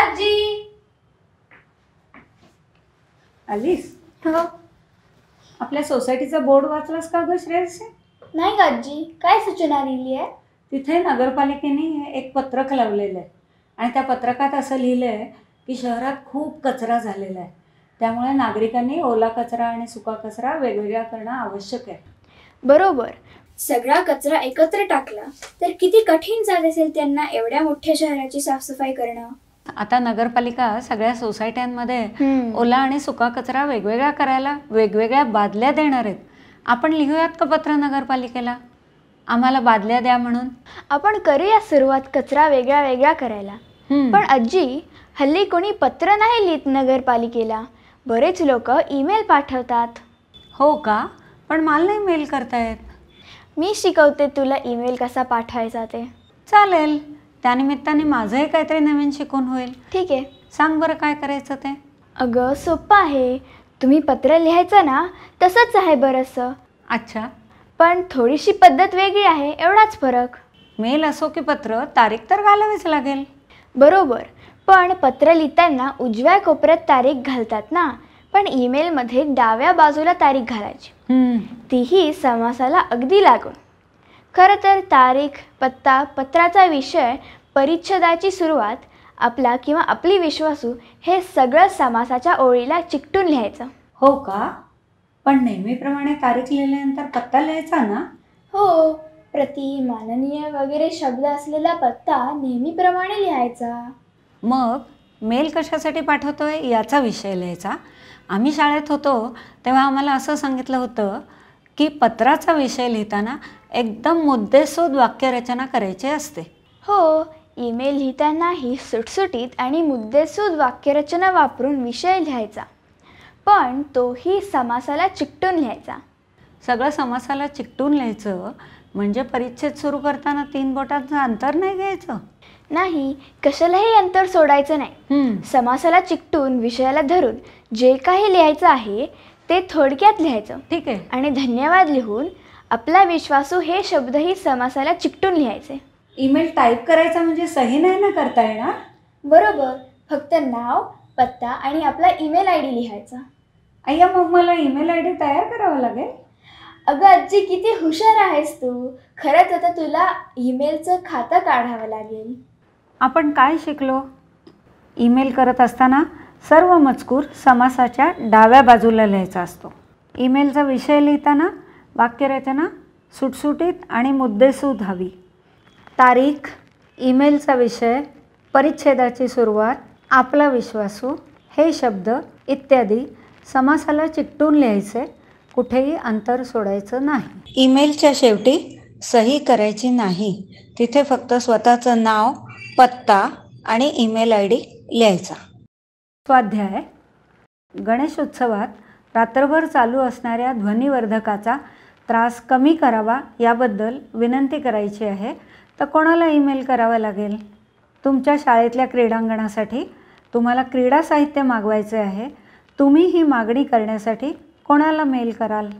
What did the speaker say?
आजी आलीस हो आपल्या सोसायटीचा बोर्ड वाचलास का ग श्रेयसी नाही का आजी काय सूचना लिहिली आहे तिथे नगरपालिकेने एक पत्रक लावलेलं आहे आणि त्या पत्रकात असं लिहिलं आहे की शहरात खूप कचरा झालेला आहे त्यामुळे नागरिकांनी ओला कचरा आणि सुका कचरा वेगवेगळा करणं आवश्यक आहे बरोबर सगळा कचरा एकत्र टाकला तर किती कठीण जात असेल त्यांना एवढ्या मोठ्या शहराची साफसफाई करणं आता नगरपालिका सगळ्या सोसायट्यांमध्ये ओला आणि सुका कचरा वेगवेगळा करायला वेगवेगळ्या बादल्या देणार आहेत आपण लिहूयात का पत्र नगरपालिकेला आम्हाला बादल्या द्या म्हणून आपण करूया सुरुवात कचरा वेगळ्या वेगळ्या करायला पण आजी हल्ली कोणी पत्र नाही लिहित नगरपालिकेला बरेच लोक ईमेल पाठवतात हो का पण मला नाही मेल करतायत मी शिकवते तुला ईमेल कसा पाठवायचा ते चालेल त्यानिमित्ताने माझंही काहीतरी नवीन शिकून होईल ठीक आहे सांग बरं काय करायचं ते अगं सोपं आहे तुम्ही पत्र लिहायचं ना तसंच आहे बरंसं अच्छा पण थोडीशी पद्धत वेगळी आहे एवढाच फरक मेल असो की पत्र तारीख तर घालावीच लागेल बरोबर पण पत्र लिहिताना उजव्या कोपऱ्यात तारीख घालतात ना पण ईमेलमध्ये डाव्या बाजूला तारीख घालायची तीही समासाला अगदी लागून खरं तर तारीख पत्ता पत्राचा विषय परिच्छेदाची सुरुवात आपला किंवा आपली विश्वासू हे सगळं समासाच्या ओळीला चिकटून लिहायचं हो का पण नेहमीप्रमाणे तारीख लिहिल्यानंतर पत्ता लिहायचा ना हो प्रति माननीय वगैरे शब्द असलेला पत्ता नेहमीप्रमाणे लिहायचा मग मेल कशासाठी पाठवतोय याचा विषय लिहायचा आम्ही शाळेत होतो तेव्हा आम्हाला असं सांगितलं होतं की पत्राचा विषय लिहिताना एकदम मुद्देसूद वाक्यरचना करायची असते हो ईमेल लिहितानाही सुटसुटीत आणि मुद्देसूद वाक्यरचना वापरून विषय लिहायचा पण तोही समासाला चिकटून लिहायचा सगळं समासाला चिकटून लिहायचं म्हणजे परिच्छेद सुरू करताना तीन बोटांचं अंतर नाही घ्यायचं नाही कशालाही अंतर सोडायचं नाही समासाला चिकटून विषयाला धरून जे काही लिहायचं आहे ते थोडक्यात लिहायचं ठीक आहे आणि धन्यवाद लिहून आपला विश्वासू हे शब्दही समासाला चिकटून लिहायचे ईमेल टाईप करायचा म्हणजे सही नाही ना करता येणार बरोबर फक्त नाव पत्ता आणि आपला ईमेल आय डी लिहायचा अय्या मग मला ईमेल आय डी तयार करावा लागेल अगं आजी किती हुशार आहेस तू खरंच आता तुला ईमेलचं खातं काढावं लागेल आपण काय शिकलो ईमेल करत असताना सर्व मजकूर समासाच्या डाव्या बाजूला लिहायचा असतो ईमेलचा विषय लिहिताना वाक्यरचना सुटसुटीत आणि मुद्देसूद हवी तारीख ईमेलचा विषय परिच्छेदाची सुरुवात आपला विश्वासू हे शब्द इत्यादी समासाला चिकटून लिहायचे कुठेही अंतर सोडायचं नाही ईमेलच्या शेवटी सही करायची नाही तिथे फक्त स्वतःचं नाव पत्ता आणि ईमेल आय डी लिहायचा स्वाध्याय गणेशोत्सवात रात्रभर चालू असणाऱ्या ध्वनिवर्धकाचा त्रास कमी करावा याबद्दल विनंती करायची आहे तर कोणाला ईमेल करावा लागेल तुमच्या शाळेतल्या क्रीडांगणासाठी तुम्हाला क्रीडा साहित्य मागवायचे आहे तुम्ही ही मागणी करण्यासाठी कोणाला मेल कराल